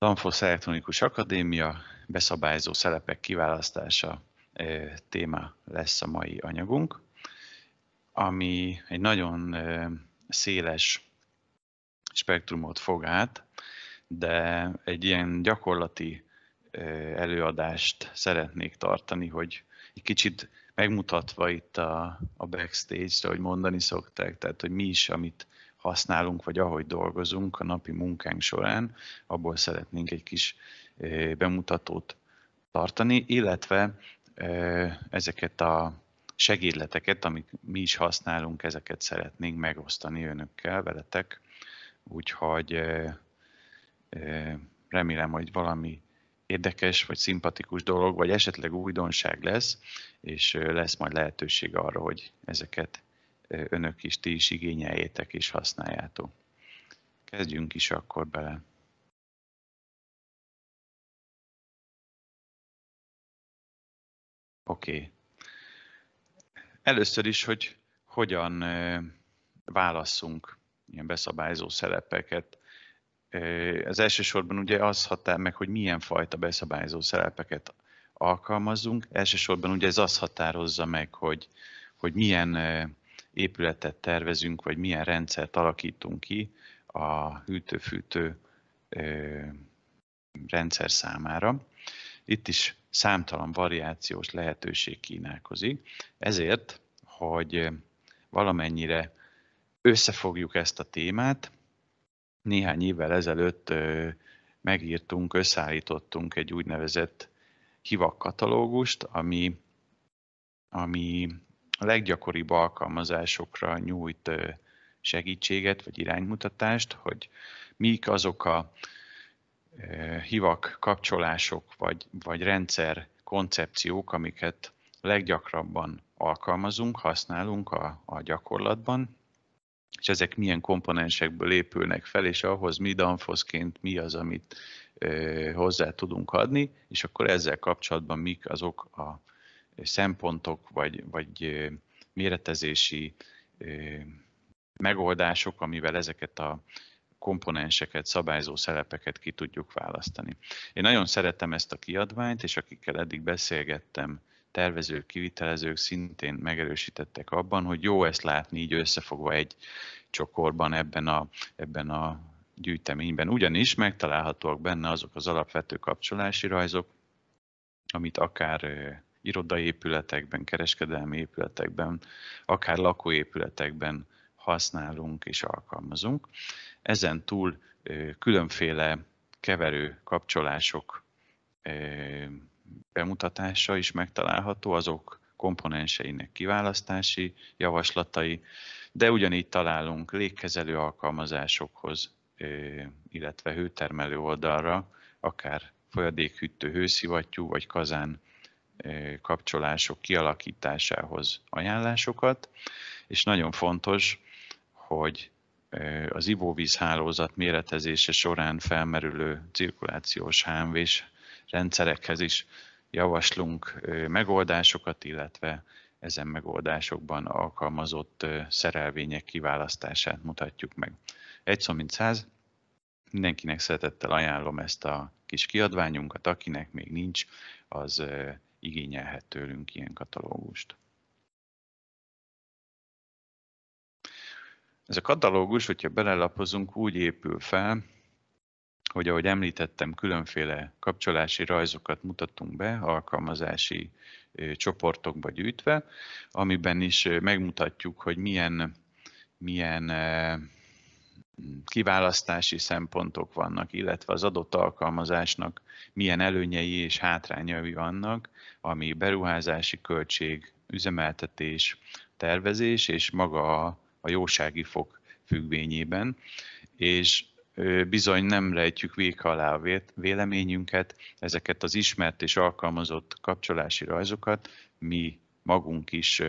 Danfoss Elektronikus Akadémia beszabályzó szelepek kiválasztása téma lesz a mai anyagunk, ami egy nagyon széles spektrumot fog át, de egy ilyen gyakorlati előadást szeretnék tartani, hogy egy kicsit megmutatva itt a, a backstage-re, hogy mondani szokták, tehát hogy mi is, amit használunk, vagy ahogy dolgozunk a napi munkánk során, abból szeretnénk egy kis bemutatót tartani, illetve ezeket a segédleteket, amik mi is használunk, ezeket szeretnénk megosztani önökkel, veletek, úgyhogy remélem, hogy valami érdekes vagy szimpatikus dolog, vagy esetleg újdonság lesz, és lesz majd lehetőség arra, hogy ezeket önök is, ti is igényeljétek és használjátok. Kezdjünk is akkor bele. Oké. Okay. Először is, hogy hogyan válasszunk ilyen beszabályzó szerepeket. Az elsősorban ugye az határ meg, hogy milyen fajta beszabályzó szerepeket alkalmazunk. Elsősorban ugye ez az határozza meg, hogy, hogy milyen épületet tervezünk, vagy milyen rendszert alakítunk ki a hűtő-fűtő rendszer számára. Itt is számtalan variációs lehetőség kínálkozik, ezért, hogy valamennyire összefogjuk ezt a témát, néhány évvel ezelőtt megírtunk, összeállítottunk egy úgynevezett hivakkatalógust, ami, ami a leggyakoribb alkalmazásokra nyújt segítséget vagy iránymutatást, hogy mik azok a hivak, kapcsolások vagy, vagy rendszer koncepciók, amiket leggyakrabban alkalmazunk, használunk a, a gyakorlatban, és ezek milyen komponensekből épülnek fel, és ahhoz mi danfoszként mi az, amit ö, hozzá tudunk adni, és akkor ezzel kapcsolatban mik azok a szempontok vagy, vagy méretezési megoldások, amivel ezeket a komponenseket, szabályzó szerepeket ki tudjuk választani. Én nagyon szeretem ezt a kiadványt, és akikkel eddig beszélgettem, tervezők, kivitelezők szintén megerősítettek abban, hogy jó ezt látni így összefogva egy csokorban ebben a, ebben a gyűjteményben. Ugyanis megtalálhatóak benne azok az alapvető kapcsolási rajzok, amit akár irodaépületekben, kereskedelmi épületekben, akár lakóépületekben használunk és alkalmazunk. Ezen túl különféle keverő kapcsolások bemutatása is megtalálható, azok komponenseinek kiválasztási javaslatai, de ugyanígy találunk légkezelő alkalmazásokhoz, illetve hőtermelő oldalra, akár folyadékhűtő hőszivattyú vagy kazán kapcsolások kialakításához ajánlásokat, és nagyon fontos, hogy az ivóvízhálózat méretezése során felmerülő cirkulációs hámvés rendszerekhez is javaslunk megoldásokat, illetve ezen megoldásokban alkalmazott szerelvények kiválasztását mutatjuk meg. Egy szó, mint száz, mindenkinek szeretettel ajánlom ezt a kis kiadványunkat, akinek még nincs, az igényelhet tőlünk ilyen katalógust. Ez a katalógus, hogyha belelapozunk, úgy épül fel, hogy ahogy említettem, különféle kapcsolási rajzokat mutatunk be, alkalmazási csoportokba gyűjtve, amiben is megmutatjuk, hogy milyen, milyen kiválasztási szempontok vannak, illetve az adott alkalmazásnak milyen előnyei és hátrányai vannak, ami beruházási költség, üzemeltetés, tervezés és maga a, a jósági fok függvényében, és bizony nem rejtjük vég alá a véleményünket, ezeket az ismert és alkalmazott kapcsolási rajzokat mi magunk is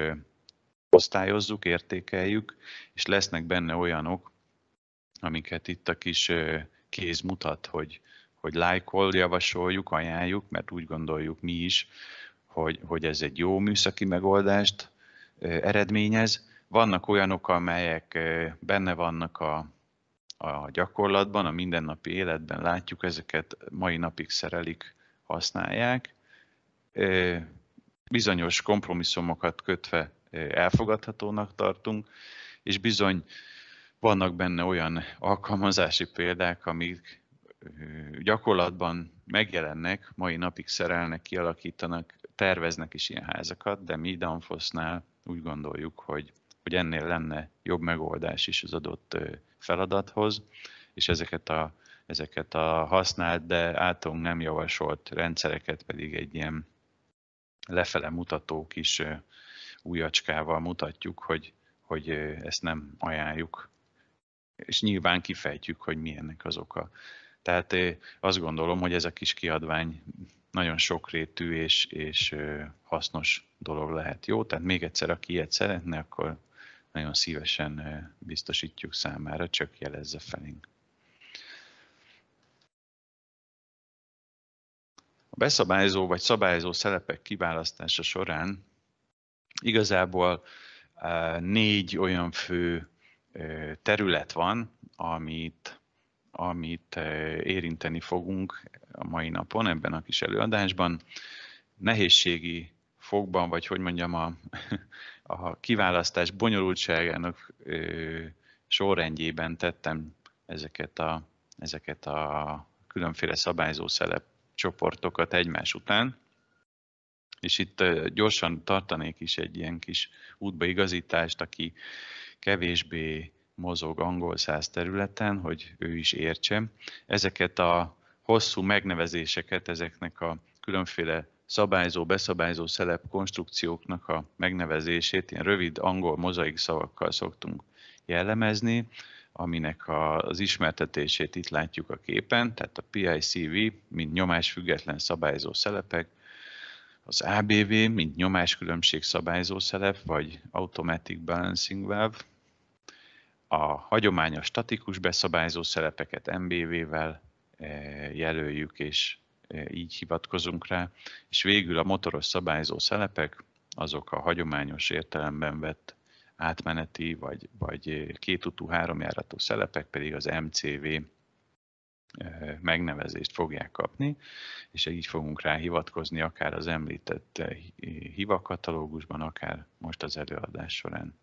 osztályozzuk, értékeljük, és lesznek benne olyanok, amiket itt a kis kéz mutat, hogy, hogy lájkol, javasoljuk, ajánljuk, mert úgy gondoljuk mi is, hogy, hogy ez egy jó műszaki megoldást eredményez. Vannak olyanok, amelyek benne vannak a, a gyakorlatban, a mindennapi életben látjuk, ezeket mai napig szerelik, használják. Bizonyos kompromisszumokat kötve elfogadhatónak tartunk, és bizony vannak benne olyan alkalmazási példák, amik gyakorlatban megjelennek, mai napig szerelnek, kialakítanak terveznek is ilyen házakat, de mi Danfossnál úgy gondoljuk, hogy, hogy ennél lenne jobb megoldás is az adott feladathoz, és ezeket a, ezeket a használt, de általunk nem javasolt rendszereket pedig egy ilyen lefele mutató kis újacskával mutatjuk, hogy, hogy ezt nem ajánljuk. És nyilván kifejtjük, hogy mi az oka. Tehát azt gondolom, hogy ez a kis kiadvány nagyon sokrétű és, és hasznos dolog lehet. Jó, tehát még egyszer, aki ilyet szeretne, akkor nagyon szívesen biztosítjuk számára, csak jelezze felénk. A beszabályzó vagy szabályzó szerepek kiválasztása során igazából négy olyan fő terület van, amit amit eh, érinteni fogunk a mai napon ebben a kis előadásban. Nehézségi fogban, vagy hogy mondjam, a, a kiválasztás bonyolultságának ö, sorrendjében tettem ezeket a, ezeket a különféle szabályzó szelep csoportokat egymás után. És itt gyorsan tartanék is egy ilyen kis útbaigazítást, aki kevésbé mozog angol száz területen, hogy ő is értse. Ezeket a hosszú megnevezéseket, ezeknek a különféle szabályzó, beszabályzó szelep konstrukcióknak a megnevezését ilyen rövid angol mozaik szavakkal szoktunk jellemezni, aminek az ismertetését itt látjuk a képen, tehát a PICV, mint nyomásfüggetlen szabályzó szelepek, az ABV, mint nyomáskülönbség szabályzó szelep, vagy Automatic Balancing Valve, a hagyományos statikus beszabályzó szerepeket MBV-vel eh, jelöljük, és eh, így hivatkozunk rá, és végül a motoros szabályzó szerepek, azok a hagyományos értelemben vett átmeneti vagy, vagy kétutú háromjáratú szerepek pedig az MCV eh, megnevezést fogják kapni, és így fogunk rá hivatkozni akár az említett hivakatalógusban, akár most az előadás során.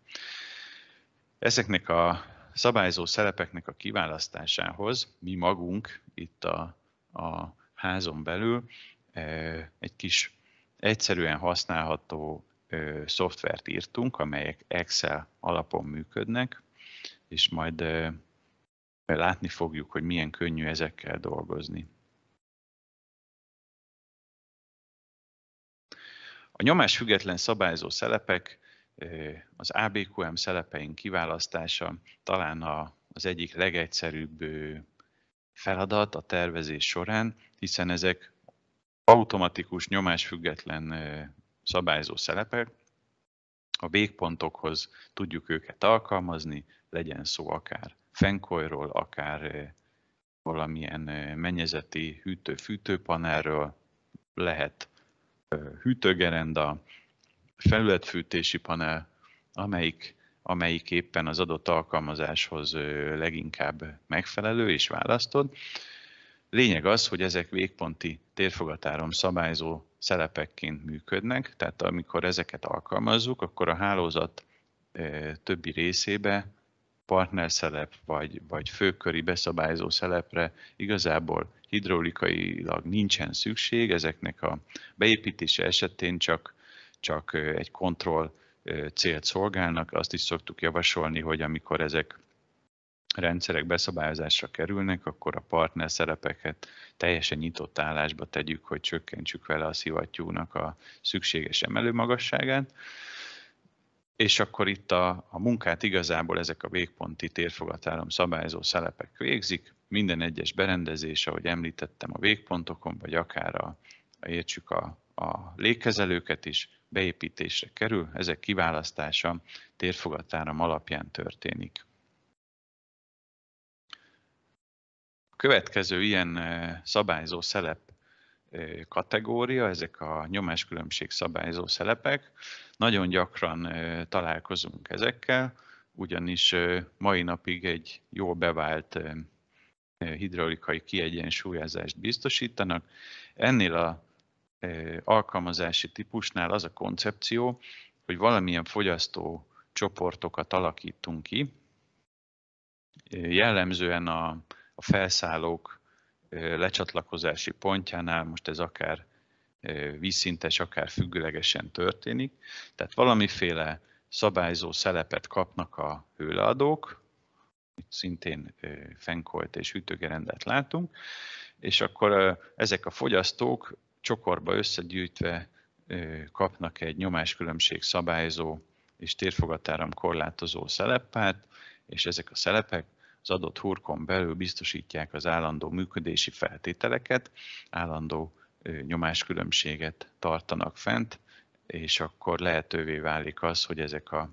Ezeknek a szabályzó szerepeknek a kiválasztásához mi magunk itt a, a házon belül egy kis egyszerűen használható szoftvert írtunk, amelyek Excel alapon működnek, és majd látni fogjuk, hogy milyen könnyű ezekkel dolgozni. A nyomás független szabályzó szerepek az ABQM szelepeink kiválasztása talán a, az egyik legegyszerűbb feladat a tervezés során, hiszen ezek automatikus, nyomásfüggetlen szabályzó szelepek, a végpontokhoz tudjuk őket alkalmazni, legyen szó akár fenkolyról, akár valamilyen mennyezeti hűtő-fűtőpanelről, lehet hűtőgerenda, felületfűtési panel, amelyik, amelyik éppen az adott alkalmazáshoz leginkább megfelelő, és választod. Lényeg az, hogy ezek végponti térfogatárom szabályzó szelepekként működnek, tehát amikor ezeket alkalmazzuk, akkor a hálózat többi részébe partner szerep vagy, vagy főköri beszabályzó szelepre igazából hidraulikailag nincsen szükség, ezeknek a beépítése esetén csak csak egy kontroll célt szolgálnak. Azt is szoktuk javasolni, hogy amikor ezek rendszerek beszabályozásra kerülnek, akkor a partner szerepeket teljesen nyitott állásba tegyük, hogy csökkentsük vele a szivattyúnak a szükséges emelőmagasságát. És akkor itt a, a munkát igazából ezek a végponti térfogatálom szabályozó szelepek végzik. Minden egyes berendezés, ahogy említettem, a végpontokon, vagy akár a, a értsük a, a légkezelőket is, beépítésre kerül, ezek kiválasztása térfogatáram alapján történik. A következő ilyen e, szabályzó szelep e, kategória, ezek a nyomáskülönbség szabályzó szelepek. Nagyon gyakran e, találkozunk ezekkel, ugyanis mai napig egy jól bevált hidraulikai kiegyensúlyozást biztosítanak. Ennél a alkalmazási típusnál az a koncepció, hogy valamilyen fogyasztó csoportokat alakítunk ki. Jellemzően a, a felszállók lecsatlakozási pontjánál most ez akár vízszintes, akár függőlegesen történik. Tehát valamiféle szabályzó szelepet kapnak a hőleadók, itt szintén fenkolt és hűtőgerendet látunk, és akkor ezek a fogyasztók csokorba összegyűjtve kapnak egy nyomáskülönbség szabályzó és térfogatáram korlátozó szelepát, és ezek a szelepek az adott hurkon belül biztosítják az állandó működési feltételeket, állandó nyomáskülönbséget tartanak fent, és akkor lehetővé válik az, hogy ezek a,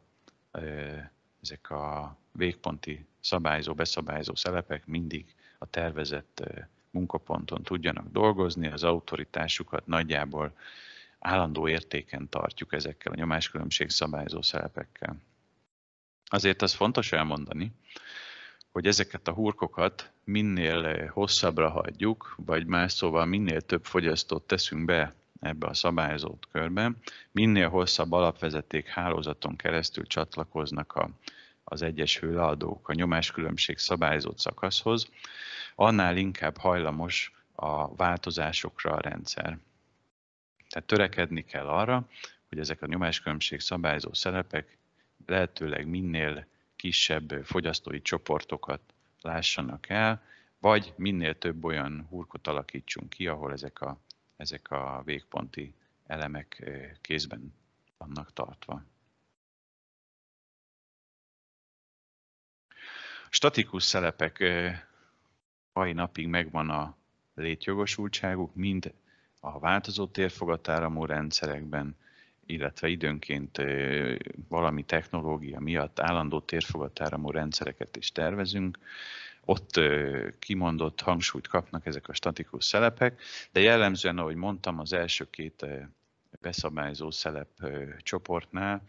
ezek a végponti szabályzó, beszabályzó szelepek mindig a tervezett munkaponton tudjanak dolgozni, az autoritásukat nagyjából állandó értéken tartjuk ezekkel a nyomáskülönbség szabályozó szerepekkel. Azért az fontos elmondani, hogy ezeket a hurkokat minél hosszabbra hagyjuk, vagy más szóval minél több fogyasztót teszünk be ebbe a szabályozott körbe, minél hosszabb alapvezeték hálózaton keresztül csatlakoznak a, az egyes hőleadók a nyomáskülönbség szabályozott szakaszhoz, annál inkább hajlamos a változásokra a rendszer. Tehát törekedni kell arra, hogy ezek a nyomáskülönbség szabályzó szerepek lehetőleg minél kisebb fogyasztói csoportokat lássanak el, vagy minél több olyan hurkot alakítsunk ki, ahol ezek a, ezek a végponti elemek kézben vannak tartva. Statikus szelepek mai napig megvan a létjogosultságuk, mind a változó térfogatáramú rendszerekben, illetve időnként valami technológia miatt állandó térfogatáramú rendszereket is tervezünk, ott kimondott hangsúlyt kapnak ezek a statikus szelepek, de jellemzően, ahogy mondtam, az első két beszabályzó szelep csoportnál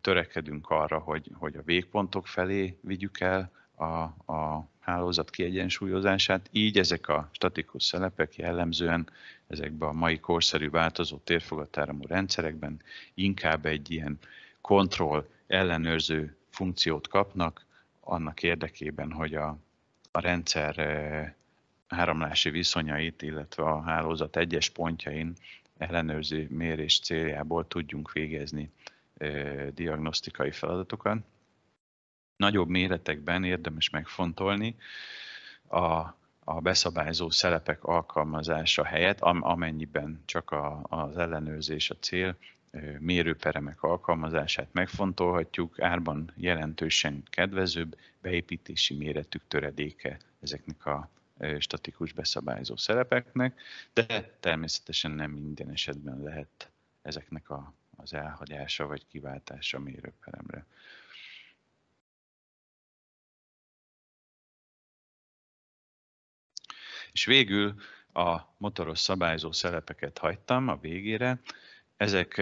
törekedünk arra, hogy, hogy a végpontok felé vigyük el a, a hálózat kiegyensúlyozását, így ezek a statikus szelepek jellemzően ezekben a mai korszerű változó térfogatáramú rendszerekben inkább egy ilyen kontroll ellenőrző funkciót kapnak, annak érdekében, hogy a, a rendszer eh, áramlási viszonyait, illetve a hálózat egyes pontjain ellenőrző mérés céljából tudjunk végezni eh, diagnosztikai feladatokat nagyobb méretekben érdemes megfontolni a, a beszabályzó szerepek alkalmazása helyett, amennyiben csak a, az ellenőrzés a cél, mérőperemek alkalmazását megfontolhatjuk, árban jelentősen kedvezőbb beépítési méretük töredéke ezeknek a statikus beszabályzó szerepeknek, de természetesen nem minden esetben lehet ezeknek a, az elhagyása vagy kiváltása mérőperemre. És végül a motoros szabályzó szerepeket hagytam a végére. Ezek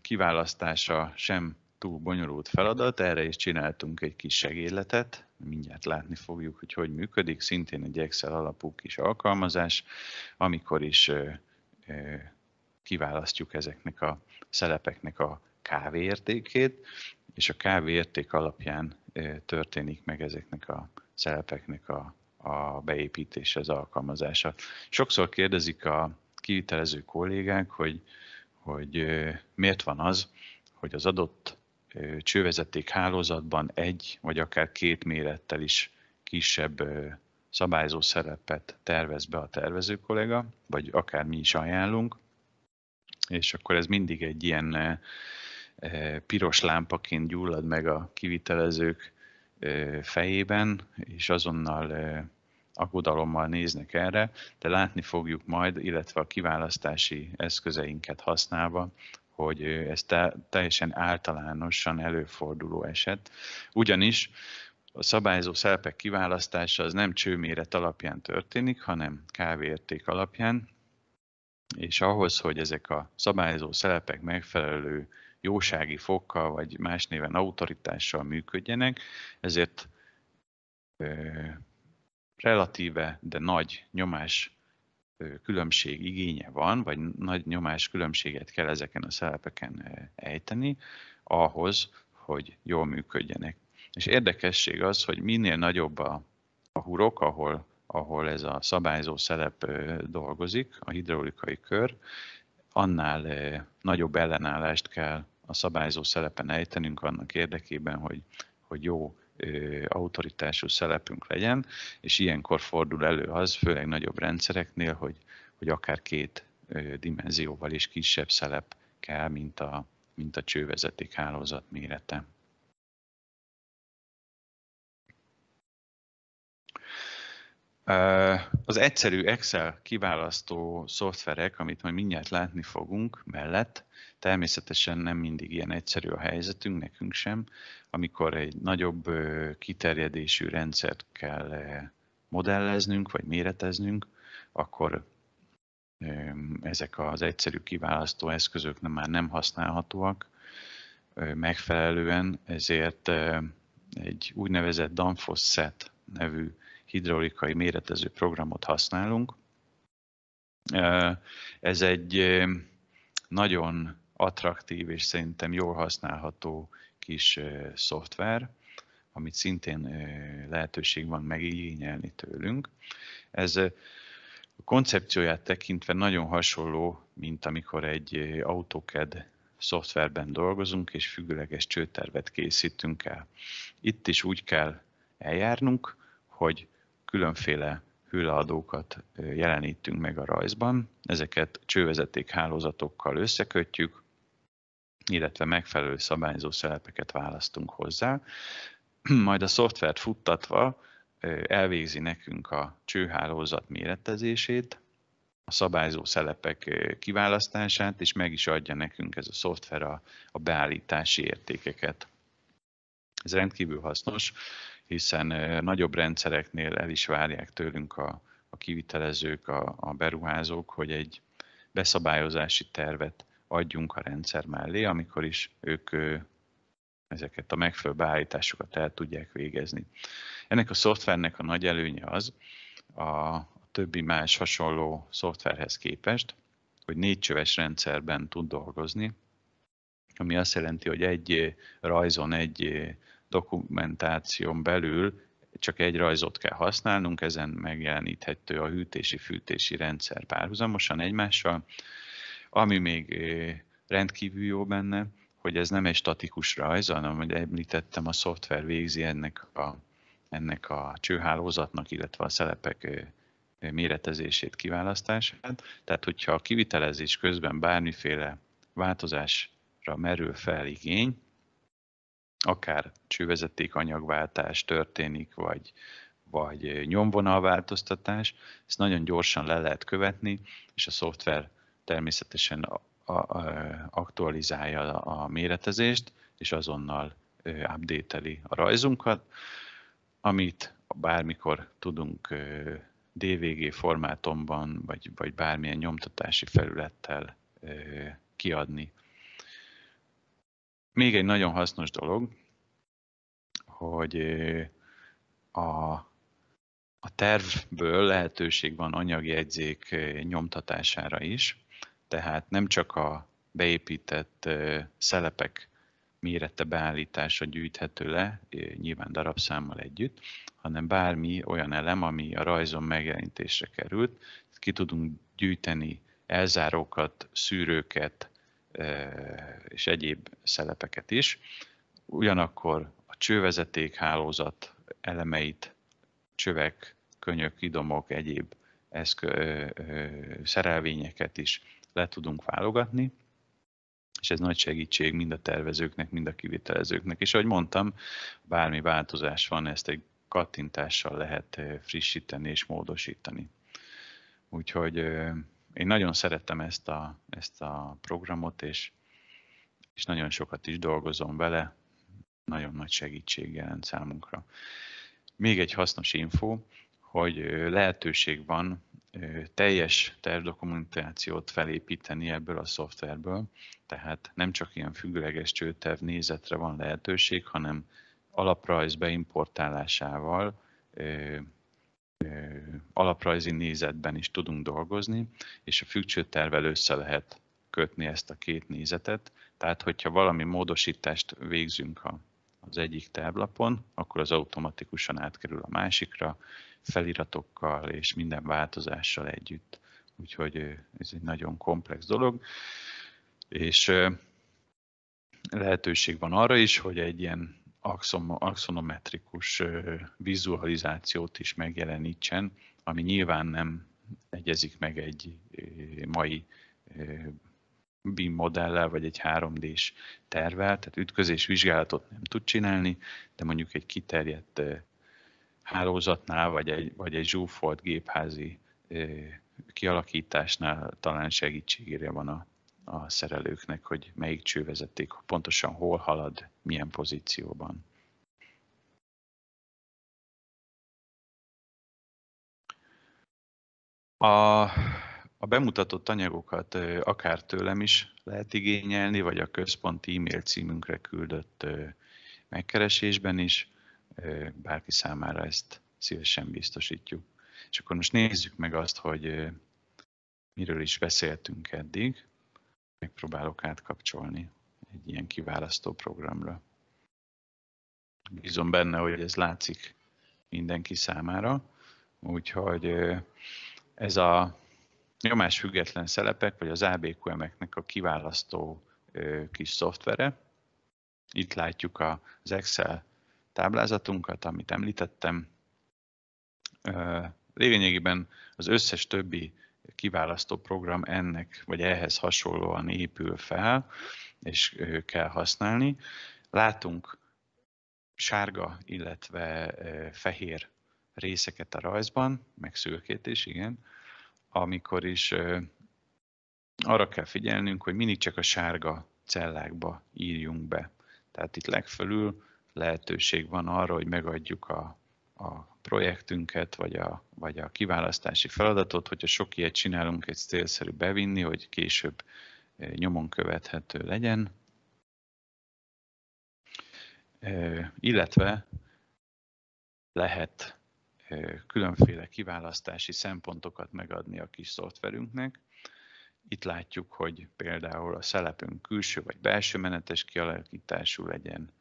kiválasztása sem túl bonyolult feladat, erre is csináltunk egy kis segédletet, mindjárt látni fogjuk, hogy hogy működik, szintén egy Excel alapú kis alkalmazás, amikor is kiválasztjuk ezeknek a szelepeknek a kávéértékét, és a kávéérték alapján történik meg ezeknek a szelepeknek a a beépítése, az alkalmazása. Sokszor kérdezik a kivitelező kollégák, hogy, hogy miért van az, hogy az adott csővezeték hálózatban egy vagy akár két mérettel is kisebb szabályzó szerepet tervez be a tervező kollega, vagy akár mi is ajánlunk, és akkor ez mindig egy ilyen piros lámpaként gyullad meg a kivitelezők fejében, és azonnal aggodalommal néznek erre, de látni fogjuk majd, illetve a kiválasztási eszközeinket használva, hogy ez teljesen általánosan előforduló eset. Ugyanis a szabályozó szerepek kiválasztása az nem csőméret alapján történik, hanem kávérték alapján, és ahhoz, hogy ezek a szabályozó szerepek megfelelő jósági fokkal, vagy más néven autoritással működjenek, ezért relatíve, de nagy nyomás különbség igénye van, vagy nagy nyomás különbséget kell ezeken a szerepeken ejteni ahhoz, hogy jól működjenek. És érdekesség az, hogy minél nagyobb a, a hurok, ahol, ahol ez a szabályzó szerep dolgozik, a hidraulikai kör, annál nagyobb ellenállást kell a szabályzó szerepen ejtenünk annak érdekében, hogy, hogy jó autoritású szelepünk legyen, és ilyenkor fordul elő az, főleg nagyobb rendszereknél, hogy, hogy akár két dimenzióval is kisebb szelep kell, mint a, mint a csővezeték hálózat mérete. Az egyszerű Excel kiválasztó szoftverek, amit majd mindjárt látni fogunk mellett, természetesen nem mindig ilyen egyszerű a helyzetünk, nekünk sem, amikor egy nagyobb kiterjedésű rendszert kell modelleznünk, vagy méreteznünk, akkor ezek az egyszerű kiválasztó eszközök már nem használhatóak megfelelően, ezért egy úgynevezett Danfoss set nevű hidraulikai méretező programot használunk. Ez egy nagyon attraktív és szerintem jól használható kis szoftver, amit szintén lehetőség van megigényelni tőlünk. Ez a koncepcióját tekintve nagyon hasonló, mint amikor egy AutoCAD szoftverben dolgozunk, és függőleges csőtervet készítünk el. Itt is úgy kell eljárnunk, hogy különféle hőleadókat jelenítünk meg a rajzban, ezeket csővezeték hálózatokkal összekötjük, illetve megfelelő szabályzó szerepeket választunk hozzá, majd a szoftvert futtatva elvégzi nekünk a csőhálózat méretezését, a szabályzó szelepek kiválasztását, és meg is adja nekünk ez a szoftver a, a beállítási értékeket. Ez rendkívül hasznos, hiszen nagyobb rendszereknél el is várják tőlünk a, a kivitelezők, a, a beruházók, hogy egy beszabályozási tervet adjunk a rendszer mellé, amikor is ők ezeket a megfelelő beállításokat el tudják végezni. Ennek a szoftvernek a nagy előnye az a többi más hasonló szoftverhez képest, hogy négy csöves rendszerben tud dolgozni, ami azt jelenti, hogy egy rajzon, egy dokumentáción belül csak egy rajzot kell használnunk, ezen megjeleníthető a hűtési-fűtési rendszer párhuzamosan egymással. Ami még rendkívül jó benne, hogy ez nem egy statikus rajz, hanem, hogy említettem, a szoftver végzi ennek a, ennek a csőhálózatnak, illetve a szelepek méretezését, kiválasztását. Tehát, hogyha a kivitelezés közben bármiféle változásra merül fel igény, akár csővezeték anyagváltás történik, vagy, vagy nyomvonalváltoztatás, ezt nagyon gyorsan le lehet követni, és a szoftver természetesen a, a, a, aktualizálja a, méretezést, és azonnal updateli a rajzunkat, amit bármikor tudunk DVG formátumban, vagy, vagy bármilyen nyomtatási felülettel kiadni még egy nagyon hasznos dolog, hogy a, a tervből lehetőség van anyagjegyzék nyomtatására is, tehát nem csak a beépített szelepek mérete beállítása gyűjthető le, nyilván darabszámmal együtt, hanem bármi olyan elem, ami a rajzon megjelenítésre került, ki tudunk gyűjteni elzárókat, szűrőket, és egyéb szelepeket is. Ugyanakkor a csővezeték hálózat elemeit, csövek, könyök, idomok, egyéb eszkö, szerelvényeket is le tudunk válogatni, és ez nagy segítség mind a tervezőknek, mind a kivitelezőknek. És ahogy mondtam, bármi változás van, ezt egy kattintással lehet frissíteni és módosítani. Úgyhogy én nagyon szerettem ezt a, ezt a programot, és, és nagyon sokat is dolgozom vele, nagyon nagy segítség jelent számunkra. Még egy hasznos info, hogy lehetőség van teljes tervdokumentációt felépíteni ebből a szoftverből, tehát nem csak ilyen függőleges csőterv nézetre van lehetőség, hanem alaprajz beimportálásával alaprajzi nézetben is tudunk dolgozni, és a függcsőtervel össze lehet kötni ezt a két nézetet. Tehát, hogyha valami módosítást végzünk az egyik táblapon, akkor az automatikusan átkerül a másikra, feliratokkal és minden változással együtt. Úgyhogy ez egy nagyon komplex dolog. És lehetőség van arra is, hogy egy ilyen axonometrikus vizualizációt is megjelenítsen, ami nyilván nem egyezik meg egy mai BIM modellel, vagy egy 3D-s tervel, tehát ütközés vizsgálatot nem tud csinálni, de mondjuk egy kiterjedt hálózatnál, vagy egy, vagy egy zsúfolt gépházi kialakításnál talán segítségére van a a szerelőknek, hogy melyik csővezeték pontosan hol halad, milyen pozícióban. A, a bemutatott anyagokat akár tőlem is lehet igényelni, vagy a központi e-mail címünkre küldött megkeresésben is, bárki számára ezt szívesen biztosítjuk. És akkor most nézzük meg azt, hogy miről is beszéltünk eddig megpróbálok átkapcsolni egy ilyen kiválasztó programra. Bízom benne, hogy ez látszik mindenki számára, úgyhogy ez a nyomás független szelepek, vagy az ABQM-eknek a kiválasztó kis szoftvere. Itt látjuk az Excel táblázatunkat, amit említettem. Lényegében az összes többi kiválasztó program ennek, vagy ehhez hasonlóan épül fel, és kell használni. Látunk sárga, illetve fehér részeket a rajzban, meg szürkét is, igen, amikor is arra kell figyelnünk, hogy mindig csak a sárga cellákba írjunk be. Tehát itt legfelül lehetőség van arra, hogy megadjuk a a projektünket, vagy a, vagy a kiválasztási feladatot, hogyha sok ilyet csinálunk, egy célszerű bevinni, hogy később eh, nyomon követhető legyen. Eh, illetve lehet eh, különféle kiválasztási szempontokat megadni a kis szoftverünknek. Itt látjuk, hogy például a szelepünk külső vagy belső menetes kialakítású legyen,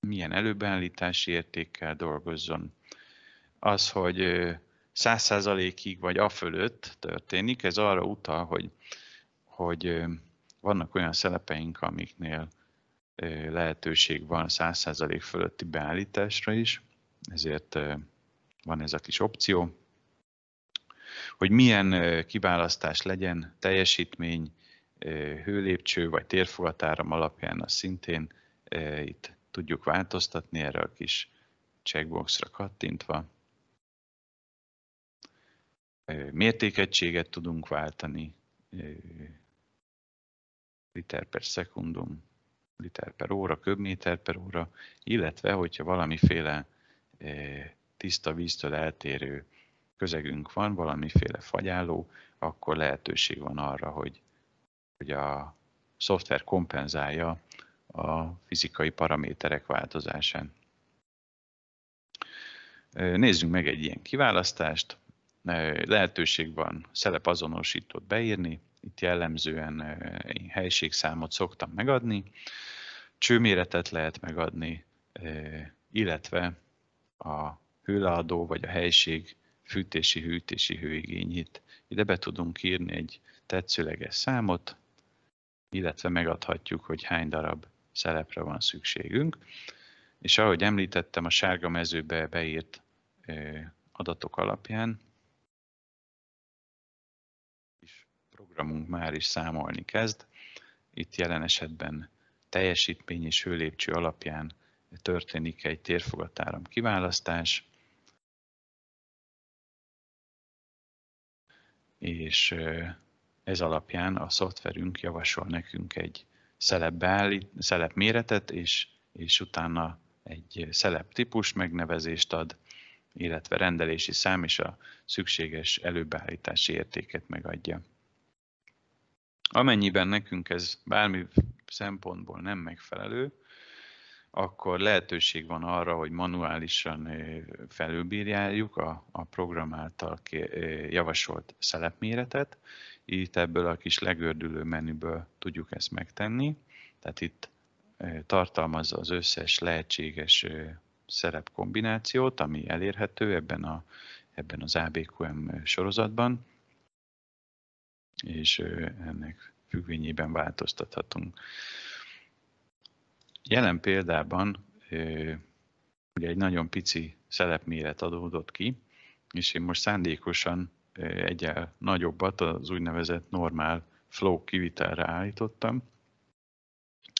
milyen előbeállítási értékkel dolgozzon. Az, hogy 100%-ig vagy a fölött történik, ez arra utal, hogy, hogy vannak olyan szelepeink, amiknél lehetőség van 100% fölötti beállításra is, ezért van ez a kis opció. Hogy milyen kiválasztás legyen, teljesítmény, hőlépcső vagy térfogatáram alapján, az szintén itt tudjuk változtatni erre a kis checkboxra kattintva. Mértékegységet tudunk váltani, liter per szekundum, liter per óra, köbméter per óra, illetve hogyha valamiféle tiszta víztől eltérő közegünk van, valamiféle fagyáló, akkor lehetőség van arra, hogy, hogy a szoftver kompenzálja a fizikai paraméterek változásán. Nézzünk meg egy ilyen kiválasztást. Lehetőség van azonosítót beírni, itt jellemzően helységszámot szoktam megadni, csőméretet lehet megadni, illetve a hőleadó vagy a helység fűtési, hűtési hőigényét. Ide be tudunk írni egy tetszőleges számot, illetve megadhatjuk, hogy hány darab szerepre van szükségünk. És ahogy említettem, a sárga mezőbe beírt adatok alapján is programunk már is számolni kezd. Itt jelen esetben teljesítmény és hőlépcső alapján történik egy térfogatáram kiválasztás, és ez alapján a szoftverünk javasol nekünk egy szelepbeállít, szelepméretet, és, és utána egy szelep típus megnevezést ad, illetve rendelési szám és a szükséges előbeállítási értéket megadja. Amennyiben nekünk ez bármi szempontból nem megfelelő, akkor lehetőség van arra, hogy manuálisan felülbírjáljuk a, a program által javasolt szelepméretet, itt ebből a kis legördülő menüből tudjuk ezt megtenni. Tehát itt tartalmazza az összes lehetséges szerepkombinációt, ami elérhető ebben, a, ebben az ABQM sorozatban, és ennek függvényében változtathatunk. Jelen példában ugye egy nagyon pici szerepméret adódott ki, és én most szándékosan egyel nagyobbat, az úgynevezett normál flow kivitelre állítottam.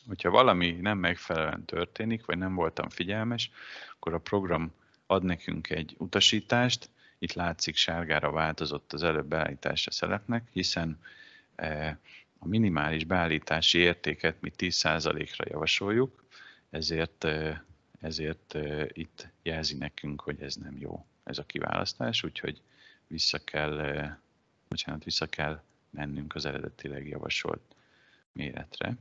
Hogyha valami nem megfelelően történik, vagy nem voltam figyelmes, akkor a program ad nekünk egy utasítást, itt látszik sárgára változott az előbb beállítása szelepnek, hiszen a minimális beállítási értéket mi 10%-ra javasoljuk, ezért, ezért itt jelzi nekünk, hogy ez nem jó, ez a kiválasztás, úgyhogy vissza kell, bocsánat, vissza kell mennünk az eredetileg javasolt méretre.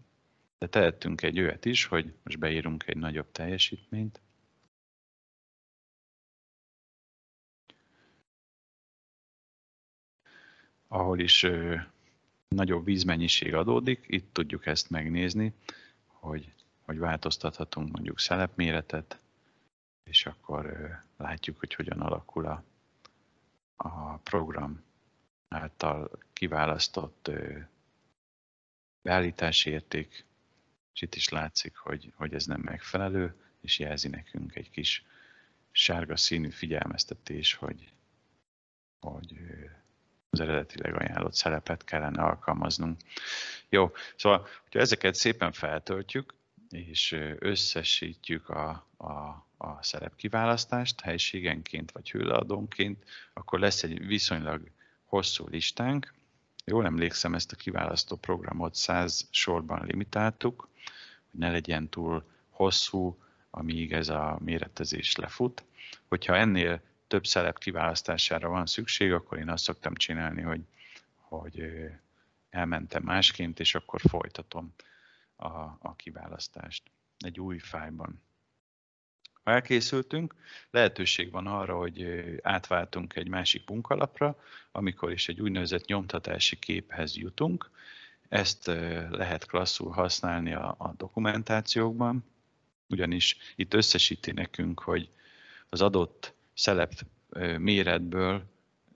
De tehetünk egy olyat is, hogy most beírunk egy nagyobb teljesítményt, ahol is ö, nagyobb vízmennyiség adódik, itt tudjuk ezt megnézni, hogy, hogy változtathatunk mondjuk szelepméretet, és akkor ö, látjuk, hogy hogyan alakul a a program által kiválasztott beállítási érték, és itt is látszik, hogy, hogy ez nem megfelelő, és jelzi nekünk egy kis sárga színű figyelmeztetés, hogy, hogy az eredetileg ajánlott szerepet kellene alkalmaznunk. Jó, szóval, hogyha ezeket szépen feltöltjük, és összesítjük a, a, a szerepkiválasztást helységenként vagy hőleadónként, akkor lesz egy viszonylag hosszú listánk. Jól emlékszem, ezt a kiválasztó programot 100 sorban limitáltuk, hogy ne legyen túl hosszú, amíg ez a méretezés lefut. Hogyha ennél több szerep kiválasztására van szükség, akkor én azt szoktam csinálni, hogy, hogy elmentem másként, és akkor folytatom a, a kiválasztást egy új fájban. Ha elkészültünk, lehetőség van arra, hogy átváltunk egy másik munkalapra, amikor is egy úgynevezett nyomtatási képhez jutunk. Ezt lehet klasszul használni a, a dokumentációkban, ugyanis itt összesíti nekünk, hogy az adott szelep méretből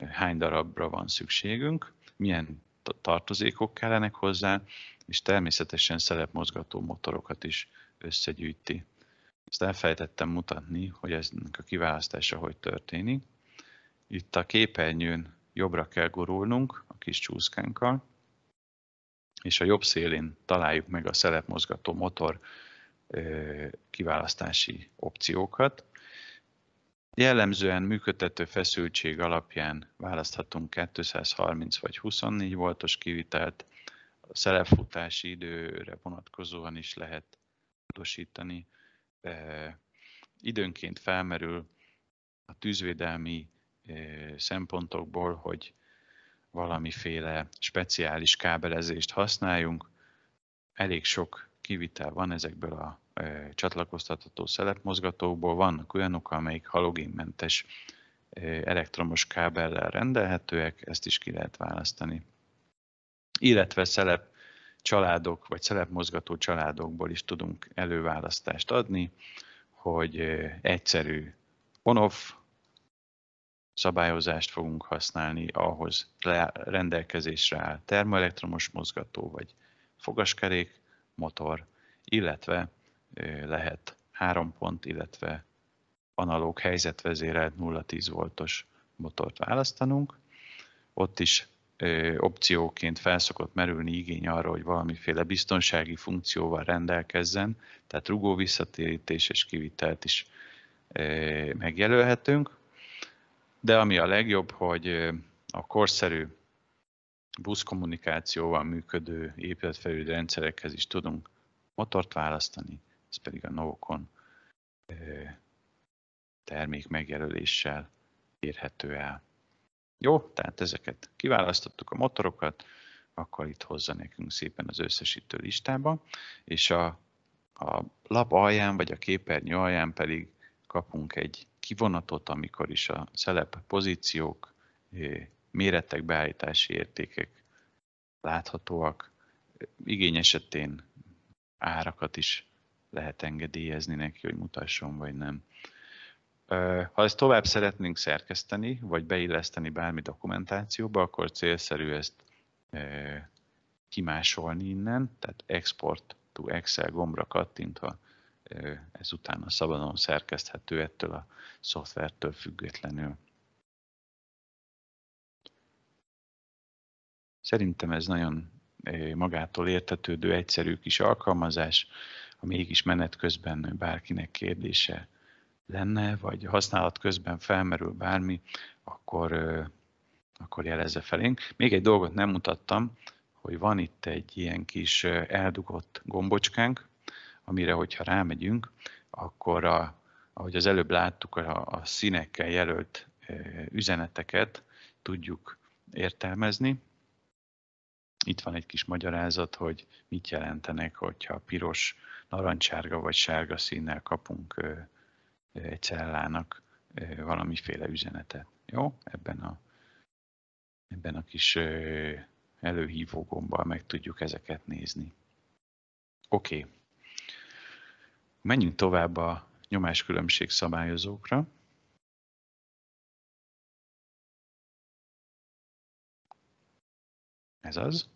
hány darabra van szükségünk, milyen tartozékok kellenek hozzá, és természetesen szerepmozgató motorokat is összegyűjti. Ezt elfelejtettem mutatni, hogy eznek a kiválasztása hogy történik. Itt a képernyőn jobbra kell gurulnunk a kis csúszkánkkal, és a jobb szélén találjuk meg a szerepmozgató motor kiválasztási opciókat, Jellemzően működtető feszültség alapján választhatunk 230 vagy 24 voltos kivitelt, a szelefutási időre vonatkozóan is lehet módosítani. E, időnként felmerül a tűzvédelmi e, szempontokból, hogy valamiféle speciális kábelezést használjunk. Elég sok kivitel van ezekből a csatlakoztatható szelepmozgatókból vannak olyanok, amelyik halogénmentes elektromos kábellel rendelhetőek, ezt is ki lehet választani. Illetve szelep családok, vagy szelepmozgató családokból is tudunk előválasztást adni, hogy egyszerű on-off szabályozást fogunk használni, ahhoz rendelkezésre áll termoelektromos mozgató, vagy fogaskerék, motor, illetve lehet 3 pont, illetve analóg helyzetvezérelt 0-10 voltos motort választanunk. Ott is opcióként felszokott merülni igény arra, hogy valamiféle biztonsági funkcióval rendelkezzen, tehát rugó visszatérítés és kivitelt is megjelölhetünk. De ami a legjobb, hogy a korszerű buszkommunikációval működő épületfelügyi rendszerekhez is tudunk motort választani, ez pedig a Novokon termék megjelöléssel érhető el. Jó, tehát ezeket kiválasztottuk a motorokat, akkor itt hozza nekünk szépen az összesítő listába, és a, a lap alján, vagy a képernyő alján pedig kapunk egy kivonatot, amikor is a szelep pozíciók, méretek, beállítási értékek láthatóak, igény esetén árakat is lehet engedélyezni neki, hogy mutasson, vagy nem. Ha ezt tovább szeretnénk szerkeszteni, vagy beilleszteni bármi dokumentációba, akkor célszerű ezt kimásolni innen, tehát export to Excel gombra kattintva, ezután a szabadon szerkeszthető ettől a szoftvertől függetlenül. Szerintem ez nagyon magától értetődő, egyszerű kis alkalmazás ha mégis menet közben bárkinek kérdése lenne, vagy használat közben felmerül bármi, akkor, akkor jelezze felénk. Még egy dolgot nem mutattam, hogy van itt egy ilyen kis eldugott gombocskánk, amire, hogyha rámegyünk, akkor, a, ahogy az előbb láttuk, a, a színekkel jelölt üzeneteket tudjuk értelmezni. Itt van egy kis magyarázat, hogy mit jelentenek, hogyha piros narancsárga vagy sárga színnel kapunk egy cellának valamiféle üzenetet. Jó? Ebben a, ebben a kis előhívó gombbal meg tudjuk ezeket nézni. Oké. Okay. Menjünk tovább a nyomáskülönbség szabályozókra. Ez az.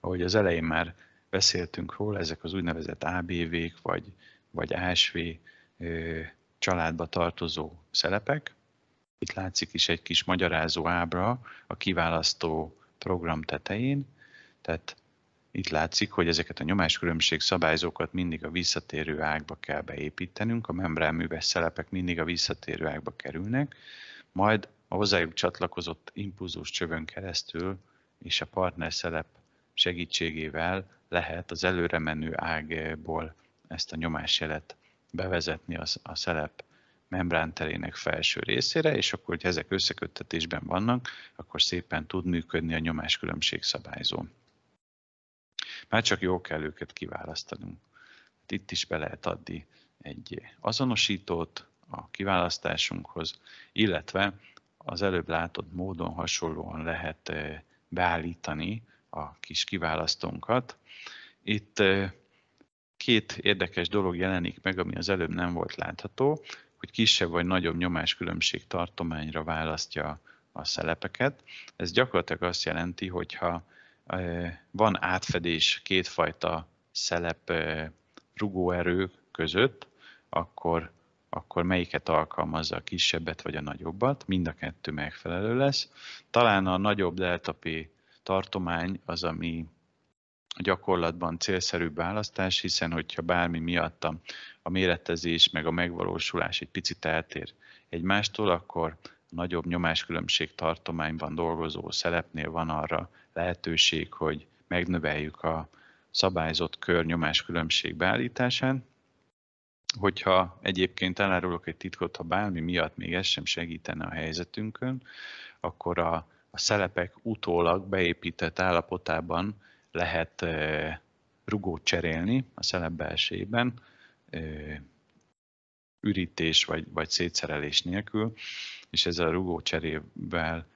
Ahogy az elején már beszéltünk róla, ezek az úgynevezett ABV-k, vagy, vagy ASV családba tartozó szelepek. Itt látszik is egy kis magyarázó ábra a kiválasztó program tetején, tehát itt látszik, hogy ezeket a nyomáskülönbség szabályzókat mindig a visszatérő ágba kell beépítenünk, a membránműves szelepek mindig a visszatérő ágba kerülnek, majd a hozzájuk csatlakozott impulzus csövön keresztül és a partner szelep segítségével lehet az előre menő ágból ezt a nyomásjelet bevezetni a, a szelep terének felső részére, és akkor, hogy ezek összeköttetésben vannak, akkor szépen tud működni a nyomáskülönbség szabályzó. Már csak jó kell őket kiválasztanunk. Hát itt is be lehet adni egy azonosítót a kiválasztásunkhoz, illetve az előbb látott módon hasonlóan lehet eh, beállítani a kis kiválasztónkat. Itt két érdekes dolog jelenik meg, ami az előbb nem volt látható, hogy kisebb vagy nagyobb nyomáskülönbség tartományra választja a szelepeket. Ez gyakorlatilag azt jelenti, hogyha van átfedés kétfajta szelep rugóerő között, akkor, akkor melyiket alkalmazza a kisebbet vagy a nagyobbat, mind a kettő megfelelő lesz. Talán a nagyobb delta P tartomány az, ami gyakorlatban célszerűbb választás, hiszen hogyha bármi miatt a, a méretezés meg a megvalósulás egy picit eltér egymástól, akkor nagyobb nyomáskülönbség tartományban dolgozó szelepnél van arra lehetőség, hogy megnöveljük a szabályzott kör nyomáskülönbség beállításán. Hogyha egyébként elárulok egy titkot, ha bármi miatt még ez sem segítene a helyzetünkön, akkor a a szelepek utólag beépített állapotában lehet rugót cserélni a szelep belsejében, ürítés vagy, vagy szétszerelés nélkül, és ezzel a rugó cserével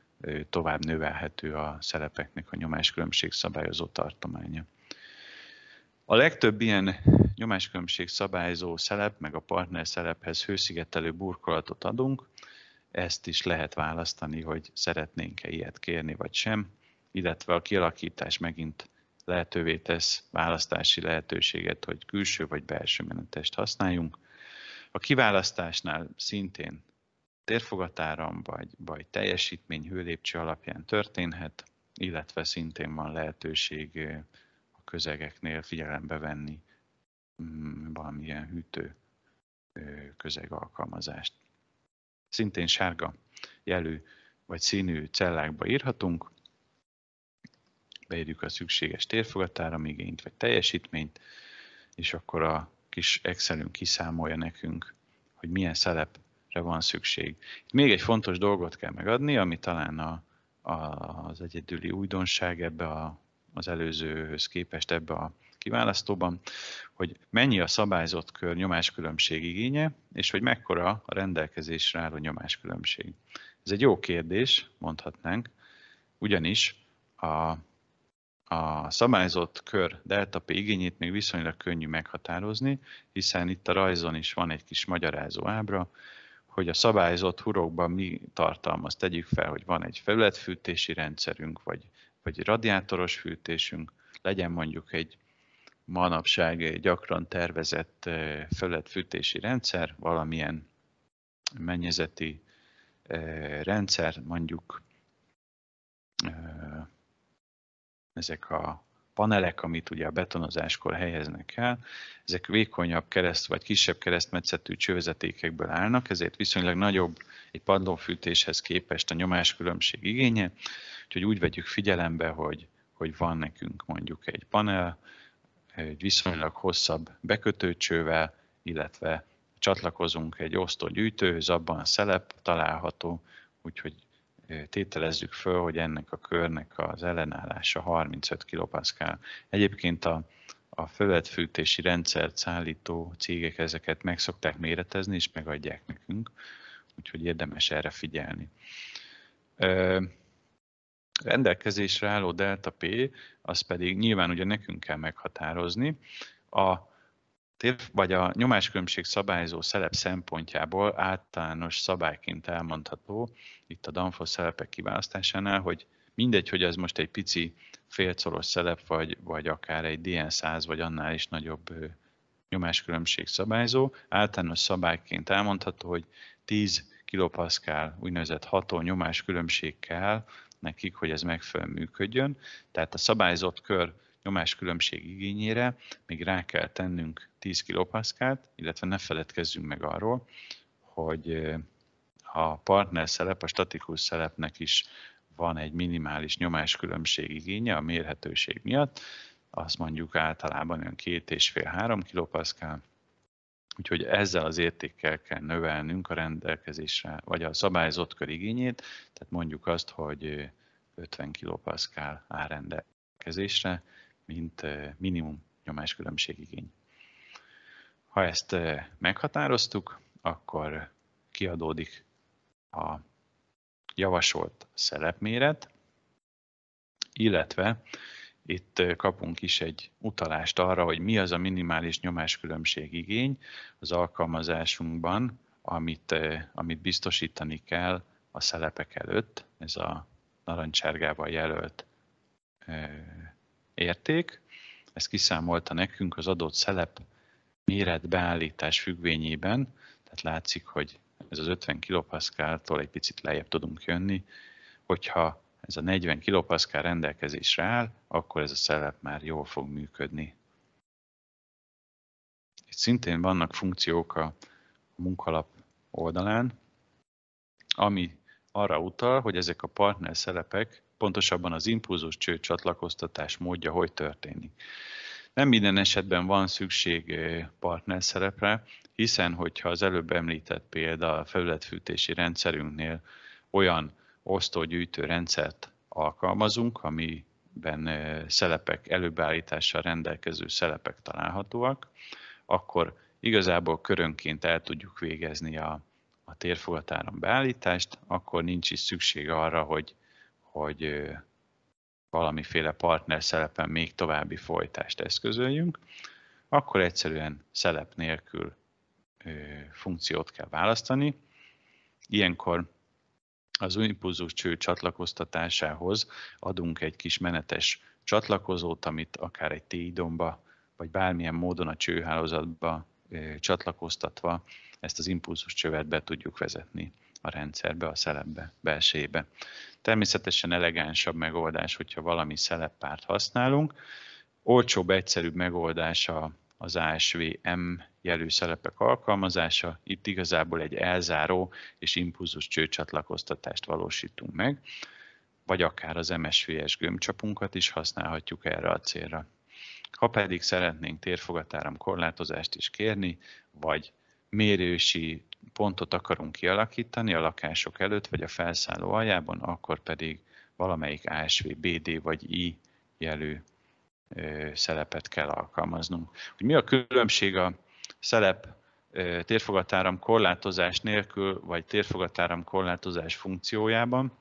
tovább növelhető a szelepeknek a nyomáskülönbség szabályozó tartománya. A legtöbb ilyen nyomáskülönbség szabályozó szelep, meg a partner szelephez hőszigetelő burkolatot adunk, ezt is lehet választani, hogy szeretnénk-e ilyet kérni vagy sem, illetve a kialakítás megint lehetővé tesz választási lehetőséget, hogy külső vagy belső menetest használjunk. A kiválasztásnál szintén térfogatáram vagy, vagy teljesítmény hőlépcső alapján történhet, illetve szintén van lehetőség a közegeknél figyelembe venni mm, valamilyen hűtő közeg alkalmazást szintén sárga jelű vagy színű cellákba írhatunk, beírjuk a szükséges térfogatára, igényt vagy teljesítményt, és akkor a kis Excelünk kiszámolja nekünk, hogy milyen szelepre van szükség. Itt még egy fontos dolgot kell megadni, ami talán a, a, az egyedüli újdonság ebbe a, az előzőhöz képest ebbe a kiválasztóban, hogy mennyi a szabályzott kör nyomáskülönbség igénye, és hogy mekkora a rendelkezésre álló nyomáskülönbség. Ez egy jó kérdés, mondhatnánk, ugyanis a, a szabályzott kör delta P igényét még viszonylag könnyű meghatározni, hiszen itt a rajzon is van egy kis magyarázó ábra, hogy a szabályzott hurokban mi tartalmaz. Tegyük fel, hogy van egy felületfűtési rendszerünk, vagy, vagy radiátoros fűtésünk, legyen mondjuk egy manapság gyakran tervezett földfűtési rendszer, valamilyen mennyezeti rendszer, mondjuk ezek a panelek, amit ugye a betonozáskor helyeznek el, ezek vékonyabb kereszt vagy kisebb keresztmetszetű csővezetékekből állnak, ezért viszonylag nagyobb egy padlófűtéshez képest a nyomáskülönbség igénye, úgyhogy úgy vegyük figyelembe, hogy, hogy van nekünk mondjuk egy panel, egy viszonylag hosszabb bekötőcsővel, illetve csatlakozunk egy osztógyűjtőhöz, abban a szelep található, úgyhogy tételezzük föl, hogy ennek a körnek az ellenállása 35 kPa. Egyébként a, a földfűtési rendszert szállító cégek ezeket meg szokták méretezni, és megadják nekünk, úgyhogy érdemes erre figyelni rendelkezésre álló delta P, az pedig nyilván ugye nekünk kell meghatározni, a tér, vagy a nyomáskülönbség szabályzó szelep szempontjából általános szabályként elmondható, itt a Danfoss szelepek kiválasztásánál, hogy mindegy, hogy ez most egy pici félcoros szelep, vagy, vagy akár egy DN100, vagy annál is nagyobb nyomáskülönbség szabályzó, általános szabályként elmondható, hogy 10 kilopaszkál úgynevezett ható nyomáskülönbség kell nekik, hogy ez megfelelően működjön. Tehát a szabályzott kör nyomáskülönbség igényére még rá kell tennünk 10 kilopaszkát, illetve ne feledkezzünk meg arról, hogy a partner szerep a statikus szerepnek is van egy minimális nyomáskülönbség igénye a mérhetőség miatt, azt mondjuk általában olyan 2,5-3 kilopaszkát, Úgyhogy ezzel az értékkel kell növelnünk a rendelkezésre, vagy a szabályozott kör igényét, tehát mondjuk azt, hogy 50 kPa áll rendelkezésre, mint minimum nyomáskülönbség igény. Ha ezt meghatároztuk, akkor kiadódik a javasolt szelepméret, illetve itt kapunk is egy utalást arra, hogy mi az a minimális nyomáskülönbség igény az alkalmazásunkban, amit, amit biztosítani kell a szelepek előtt, ez a narancsárgával jelölt érték. Ez kiszámolta nekünk az adott szelep méret beállítás függvényében, tehát látszik, hogy ez az 50 kPa-tól egy picit lejjebb tudunk jönni, hogyha ez a 40 kPa rendelkezésre áll, akkor ez a szelep már jól fog működni. Itt szintén vannak funkciók a munkalap oldalán, ami arra utal, hogy ezek a partner szelepek, pontosabban az impulzus cső csatlakoztatás módja hogy történik. Nem minden esetben van szükség partner szerepre, hiszen hogyha az előbb említett példa a felületfűtési rendszerünknél olyan osztógyűjtő rendszert alkalmazunk, amiben szelepek előbeállítással rendelkező szelepek találhatóak, akkor igazából körönként el tudjuk végezni a, a térfogatáron beállítást, akkor nincs is szükség arra, hogy, hogy valamiféle partner szelepen még további folytást eszközöljünk, akkor egyszerűen szelep nélkül funkciót kell választani. Ilyenkor az impulzus cső csatlakoztatásához adunk egy kis menetes csatlakozót, amit akár egy T-domba, vagy bármilyen módon a csőhálózatba csatlakoztatva ezt az impulzus csövet be tudjuk vezetni a rendszerbe, a szelepbe, belsébe. Természetesen elegánsabb megoldás, hogyha valami szeleppárt használunk. Olcsóbb, egyszerűbb megoldás a az ASVM jelű szerepek alkalmazása. Itt igazából egy elzáró és impulzus csőcsatlakoztatást valósítunk meg, vagy akár az MSVS gömbcsapunkat is használhatjuk erre a célra. Ha pedig szeretnénk térfogatáram korlátozást is kérni, vagy mérősi pontot akarunk kialakítani a lakások előtt, vagy a felszálló aljában, akkor pedig valamelyik ASV, BD vagy I jelű szelepet kell alkalmaznunk. Hogy mi a különbség a szelep térfogatáram korlátozás nélkül, vagy térfogatáram korlátozás funkciójában?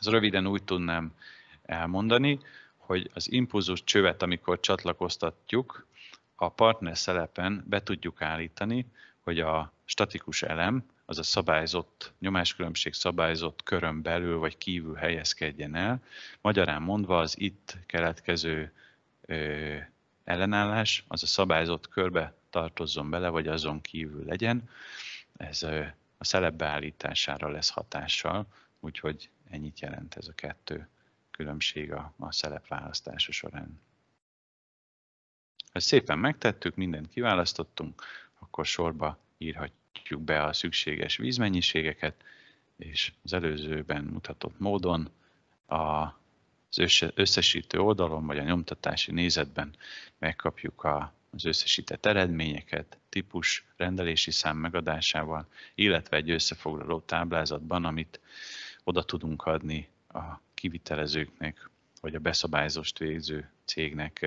Ez röviden úgy tudnám elmondani, hogy az impulzus csövet, amikor csatlakoztatjuk, a partner szelepen be tudjuk állítani, hogy a statikus elem, az a szabályzott, nyomáskülönbség szabályzott körön belül vagy kívül helyezkedjen el. Magyarán mondva az itt keletkező ö, ellenállás, az a szabályzott körbe tartozzon bele, vagy azon kívül legyen. Ez ö, a szelep beállítására lesz hatással, úgyhogy ennyit jelent ez a kettő különbség a, a szelep választása során. Ha szépen megtettük, mindent kiválasztottunk, akkor sorba írhatjuk be a szükséges vízmennyiségeket, és az előzőben mutatott módon a az összesítő oldalon vagy a nyomtatási nézetben megkapjuk a, az összesített eredményeket típus rendelési szám megadásával, illetve egy összefoglaló táblázatban, amit oda tudunk adni a kivitelezőknek, vagy a beszabályzást végző cégnek,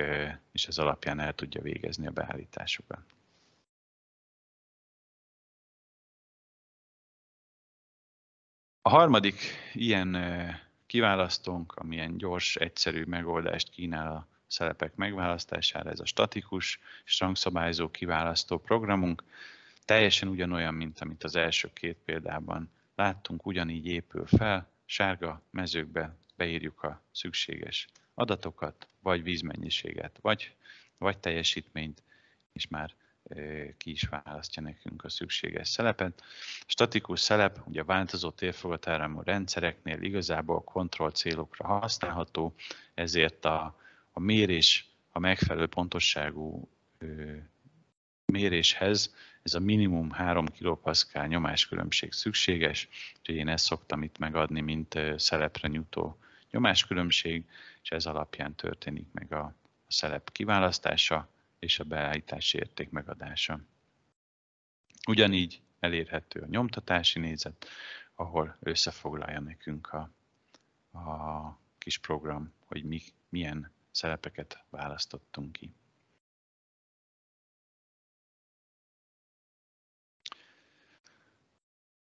és ez alapján el tudja végezni a beállításokat. A harmadik ilyen kiválasztunk, amilyen gyors, egyszerű megoldást kínál a szerepek megválasztására, ez a statikus és rangszabályzó kiválasztó programunk. Teljesen ugyanolyan, mint amit az első két példában láttunk, ugyanígy épül fel, sárga mezőkbe beírjuk a szükséges adatokat, vagy vízmennyiséget, vagy, vagy teljesítményt, és már ki is választja nekünk a szükséges szelepet. Statikus szelep ugye változó térfogatáramú rendszereknél igazából kontroll célokra használható, ezért a, a mérés a megfelelő pontosságú ö, méréshez ez a minimum 3 kPa nyomáskülönbség szükséges, úgyhogy én ezt szoktam itt megadni, mint szelepre nyújtó nyomáskülönbség, és ez alapján történik meg a, a szelep kiválasztása és a beállítási érték megadása. Ugyanígy elérhető a nyomtatási nézet, ahol összefoglalja nekünk a, a kis program, hogy mi, milyen szerepeket választottunk ki.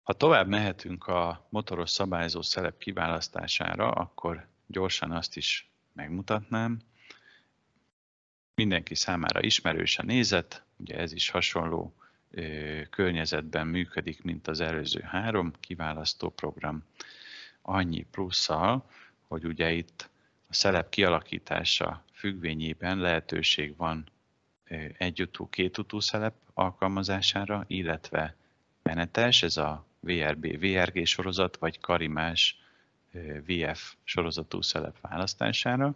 Ha tovább mehetünk a motoros szabályzó szerep kiválasztására, akkor gyorsan azt is megmutatnám, mindenki számára ismerős a nézet, ugye ez is hasonló környezetben működik, mint az előző három kiválasztó program. Annyi plusszal, hogy ugye itt a szelep kialakítása függvényében lehetőség van egyutú, kétutú szelep alkalmazására, illetve menetes, ez a VRB, VRG sorozat, vagy karimás VF sorozatú szelep választására.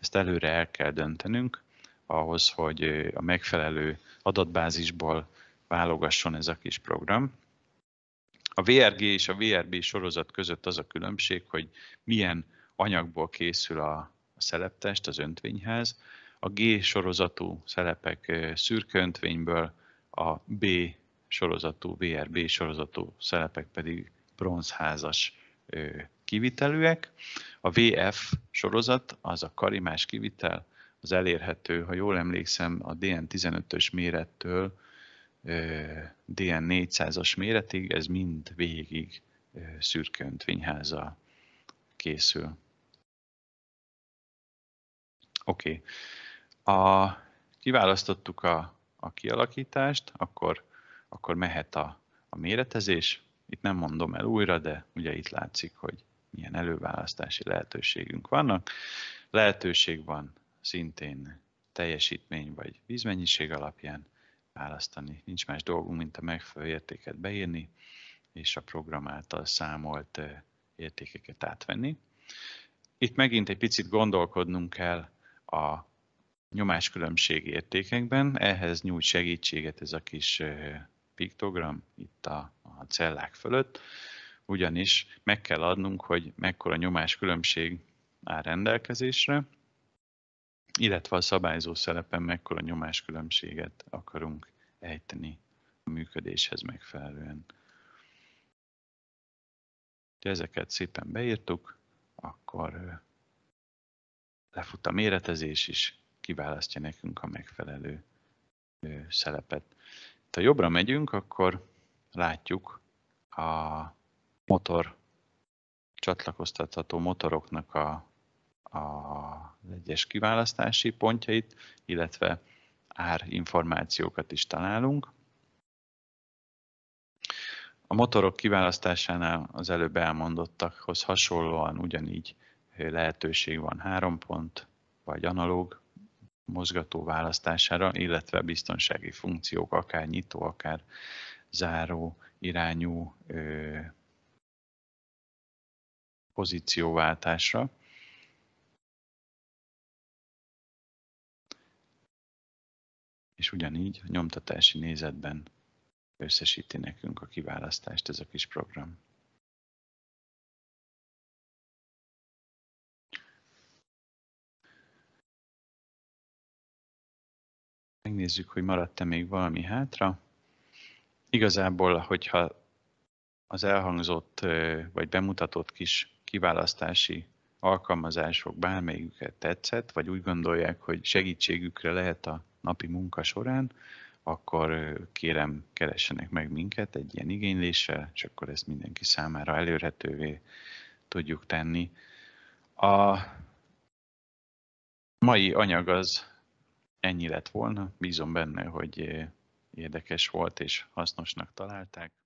Ezt előre el kell döntenünk, ahhoz, hogy a megfelelő adatbázisból válogasson ez a kis program. A VRG és a VRB sorozat között az a különbség, hogy milyen anyagból készül a, a szeleptest, az öntvényház. A G sorozatú szelepek szürke öntvényből, a B sorozatú, VRB sorozatú szelepek pedig bronzházas kivitelűek. A VF sorozat az a karimás kivitel, az elérhető, ha jól emlékszem, a DN15-ös mérettől DN400-as méretig, ez mind végig szürköntvényháza készül. Oké. Okay. A, kiválasztottuk a, a kialakítást, akkor, akkor mehet a, a méretezés. Itt nem mondom el újra, de ugye itt látszik, hogy milyen előválasztási lehetőségünk vannak. Lehetőség van szintén teljesítmény vagy vízmennyiség alapján választani. Nincs más dolgunk, mint a megfelelő értéket beírni, és a program által számolt eh, értékeket átvenni. Itt megint egy picit gondolkodnunk kell a nyomáskülönbség értékekben, ehhez nyújt segítséget ez a kis eh, piktogram itt a, a cellák fölött, ugyanis meg kell adnunk, hogy mekkora nyomáskülönbség áll rendelkezésre, illetve a szabályzó szerepen mekkora nyomáskülönbséget akarunk ejteni a működéshez megfelelően. Ha ezeket szépen beírtuk, akkor lefut a méretezés is, kiválasztja nekünk a megfelelő szelepet. Ha jobbra megyünk, akkor látjuk a motor csatlakoztatható motoroknak a az egyes kiválasztási pontjait, illetve árinformációkat is találunk. A motorok kiválasztásánál az előbb elmondottakhoz hasonlóan ugyanígy lehetőség van három pont vagy analóg mozgató választására, illetve biztonsági funkciók, akár nyitó, akár záró irányú pozícióváltásra. és ugyanígy a nyomtatási nézetben összesíti nekünk a kiválasztást ez a kis program. Megnézzük, hogy maradt-e még valami hátra. Igazából, hogyha az elhangzott vagy bemutatott kis kiválasztási alkalmazások bármelyiket tetszett, vagy úgy gondolják, hogy segítségükre lehet a napi munka során, akkor kérem, keressenek meg minket egy ilyen igényléssel, és akkor ezt mindenki számára elérhetővé tudjuk tenni. A mai anyag az ennyi lett volna, bízom benne, hogy érdekes volt és hasznosnak találták.